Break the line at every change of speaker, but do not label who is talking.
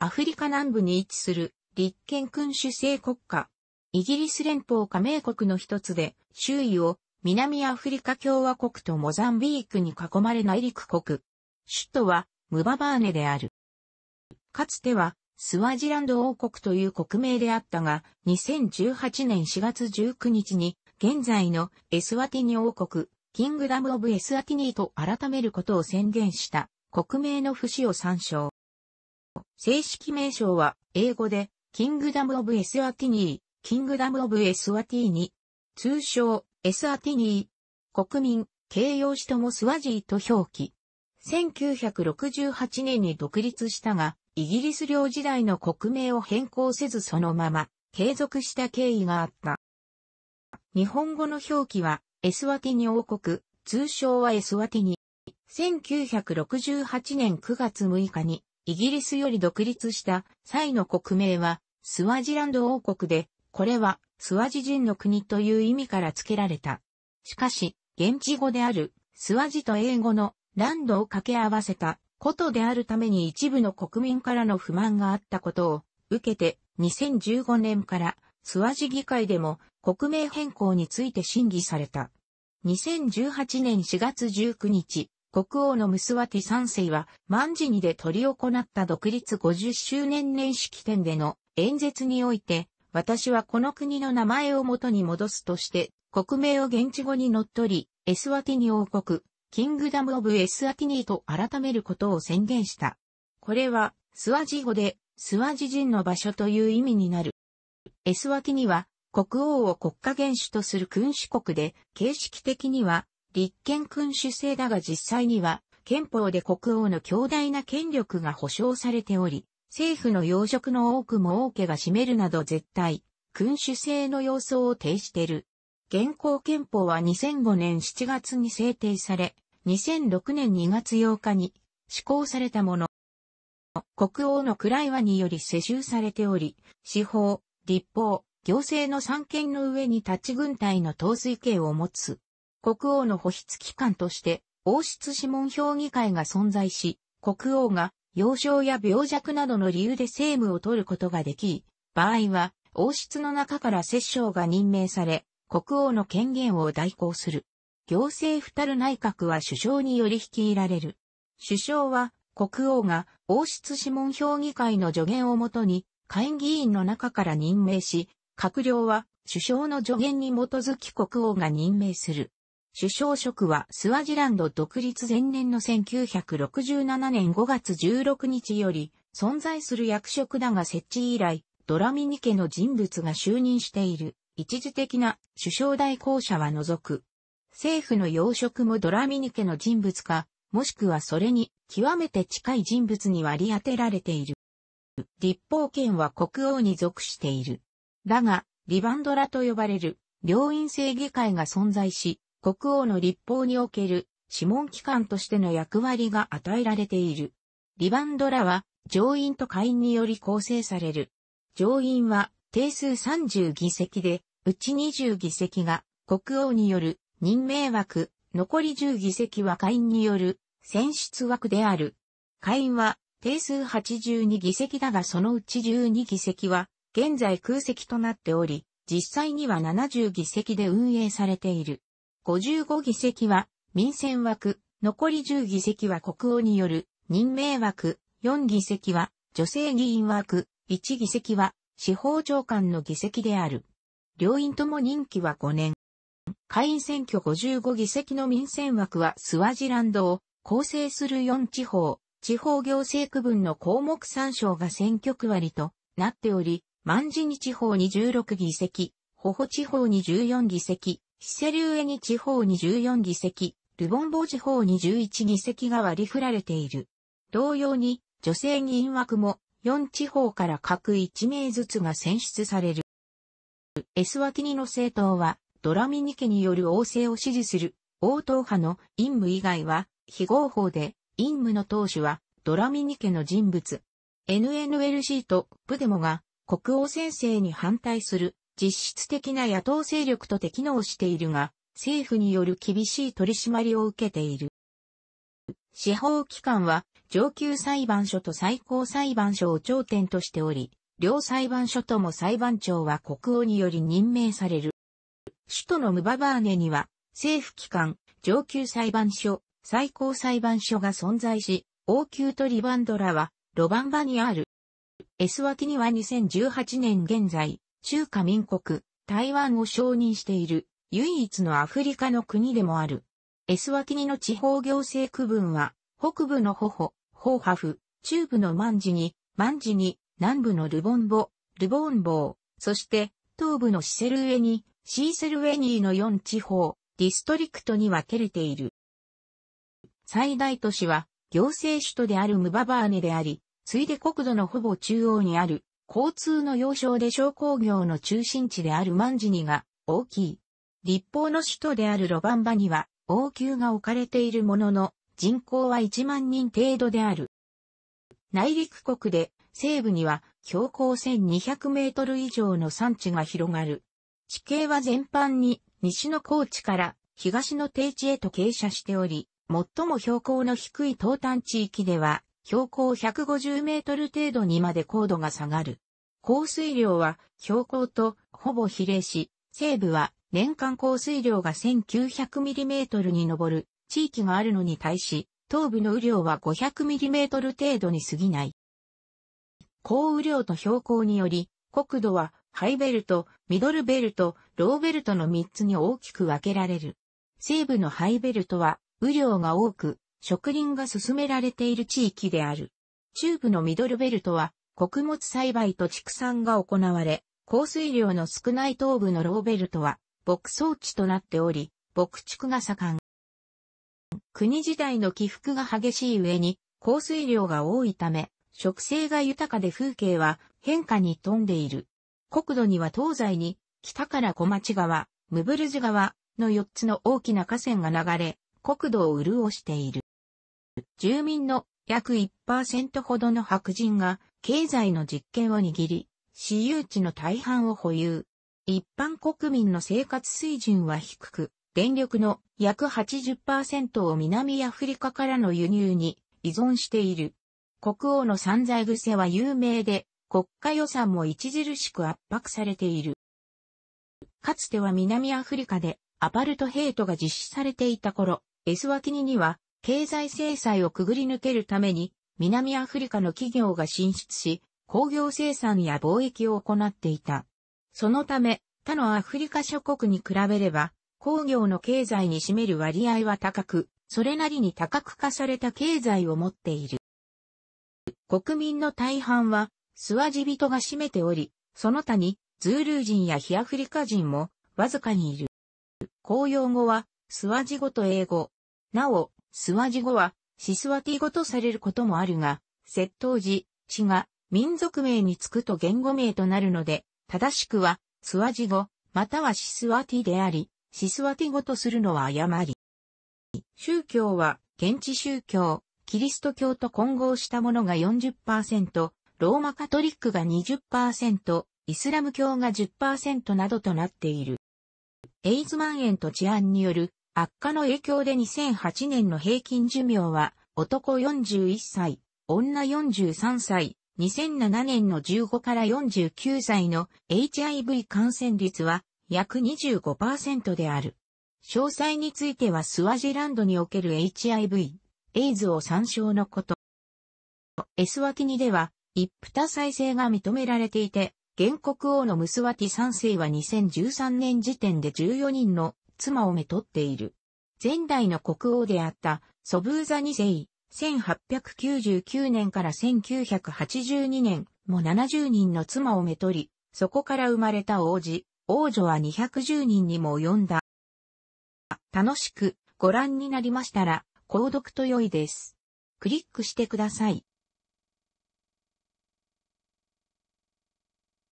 アフリカ南部に位置する立憲君主制国家。イギリス連邦加盟国の一つで、周囲を南アフリカ共和国とモザンビークに囲まれ内陸国。首都はムババーネである。かつてはスワジランド王国という国名であったが、2018年4月19日に現在のエスワティニ王国、キングダム・オブ・エスワティニーと改めることを宣言した国名の節を参照。正式名称は英語で、キングダム・オブ・エスアティニー、キングダム・オブ・エスアティーニ、通称、エスアティニー、国民、形容詞ともスワジーと表記。1968年に独立したが、イギリス領時代の国名を変更せずそのまま継続した経緯があった。日本語の表記は、エスワティニ王国、通称はエスワティニ。1968年9月6日にイギリスより独立した際の国名は、スワジランド王国で、これは、スワジ人の国という意味から付けられた。しかし、現地語である、スワジと英語のランドを掛け合わせたことであるために一部の国民からの不満があったことを受けて2015年からスワジ議会でも国名変更について審議された。2018年4月19日、国王のムスワティ3世は、万事にで取り行った独立50周年年式典での演説において、私はこの国の名前を元に戻すとして、国名を現地語に則っり、エスワティニ王国、キングダム・オブ・エスワティニーと改めることを宣言した。これは、スワジ語で、スワジ人の場所という意味になる。エスワティニは、国王を国家元首とする君主国で、形式的には、立憲君主制だが実際には、憲法で国王の強大な権力が保障されており、政府の要職の多くも王家が占めるなど絶対、君主制の様相を呈している。現行憲法は2005年7月に制定され、2006年2月8日に施行されたもの。国王の位はにより世襲されており、司法、立法、行政の三権の上に立ち軍隊の統帥権を持つ。国王の保筆機関として、王室諮問評議会が存在し、国王が幼少や病弱などの理由で政務を取ることができ、場合は王室の中から摂政が任命され、国王の権限を代行する。行政二たる内閣は首相により率いられる。首相は国王が王室諮問評議会の助言をもとに、下院議員の中から任命し、閣僚は首相の助言に基づき国王が任命する。首相職はスワジランド独立前年の1967年5月16日より存在する役職だが設置以来、ドラミニ家の人物が就任している一時的な首相代行者は除く。政府の要職もドラミニ家の人物か、もしくはそれに極めて近い人物に割り当てられている。立法権は国王に属している。だが、リバンドラと呼ばれる、両院制議会が存在し、国王の立法における諮問機関としての役割が与えられている。リバンドラは上院と下院により構成される。上院は定数30議席で、うち20議席が国王による任命枠、残り10議席は下院による選出枠である。下院は定数82議席だがそのうち12議席は現在空席となっており、実際には70議席で運営されている。55議席は民選枠、残り10議席は国王による任命枠、4議席は女性議員枠、1議席は司法長官の議席である。両院とも任期は5年。下院選挙55議席の民選枠はスワジランドを構成する4地方、地方行政区分の項目参照が選挙区割となっており、万人に地方に16議席、保護地方に14議席、ヒセリウエニ地方に14議席、ルボンボ地方に11議席が割り振られている。同様に、女性議員枠も4地方から各1名ずつが選出される。エスワティニの政党は、ドラミニ家による王政を支持する、王党派の陰務以外は、非合法で、陰務の党首は、ドラミニ家の人物。NNLC とプデモが、国王先生に反対する実質的な野党勢力と適能しているが、政府による厳しい取り締まりを受けている。司法機関は上級裁判所と最高裁判所を頂点としており、両裁判所とも裁判長は国王により任命される。首都のムババーネには政府機関、上級裁判所、最高裁判所が存在し、王宮とリバンドラはロバンバにある。エスワティには2018年現在、中華民国、台湾を承認している、唯一のアフリカの国でもある。エスワキニの地方行政区分は、北部のホホ、ホーハフ、中部のマンジニ、マンジニ、南部のルボンボ、ルボンボー、そして東部のシセルウエニ、シーセルウェニーの4地方、ディストリクトに分けれている。最大都市は行政首都であるムババーネであり、ついで国土のほぼ中央にある交通の要衝で商工業の中心地であるマンジニが大きい。立法の首都であるロバンバには王宮が置かれているものの人口は1万人程度である。内陸国で西部には標高1200メートル以上の山地が広がる。地形は全般に西の高地から東の低地へと傾斜しており、最も標高の低い東端地域では標高150メートル程度にまで高度が下がる。降水量は標高とほぼ比例し、西部は年間降水量が1 9 0 0ミリメートルに上る地域があるのに対し、東部の雨量は5 0 0ミリメートル程度に過ぎない。降雨量と標高により、国土はハイベルト、ミドルベルト、ローベルトの3つに大きく分けられる。西部のハイベルトは雨量が多く、植林が進められている地域である。中部のミドルベルトは、穀物栽培と畜産が行われ、降水量の少ない東部のローベルトは、牧草地となっており、牧畜が盛ん。国時代の起伏が激しい上に、降水量が多いため、植生が豊かで風景は変化に富んでいる。国土には東西に、北から小町川、ムブルジ川の4つの大きな河川が流れ、国土を潤している。住民の約1%ほどの白人が経済の実権を握り、私有地の大半を保有。一般国民の生活水準は低く、電力の約80%を南アフリカからの輸入に依存している。国王の散財癖は有名で、国家予算も著しく圧迫されている。かつては南アフリカでアパルトヘイトが実施されていた頃、エスワキニには経済制裁をくぐり抜けるために、南アフリカの企業が進出し、工業生産や貿易を行っていた。そのため、他のアフリカ諸国に比べれば、工業の経済に占める割合は高く、それなりに多角化された経済を持っている。国民の大半は、スワジ人が占めており、その他に、ズールー人やヒアフリカ人も、わずかにいる。公用語は、スワジ語と英語。なお、スワジ語はシスワティ語とされることもあるが、窃盗時、地が民族名につくと言語名となるので、正しくはスワジ語、またはシスワティであり、シスワティ語とするのは誤り。宗教は現地宗教、キリスト教と混合したものが40%、ローマカトリックが20%、イスラム教が10%などとなっている。エイズマ円と治安による悪化の影響で2008年の平均寿命は、男41歳、女43歳、2007年の15から49歳の HIV 感染率は約25%である。詳細についてはスワジランドにおける HIV、エイズを参照のこと。S ワティニでは、一夫多妻制が認められていて、原告王のムスワティ3世は2013年時点で14人の妻をめとっている。前代の国王であったソブーザ2世、1899年から1982年、も70人の妻をめとり、そこから生まれた王子、王女は210人にも及んだ。楽しくご覧になりましたら、購読と良いです。クリックしてください。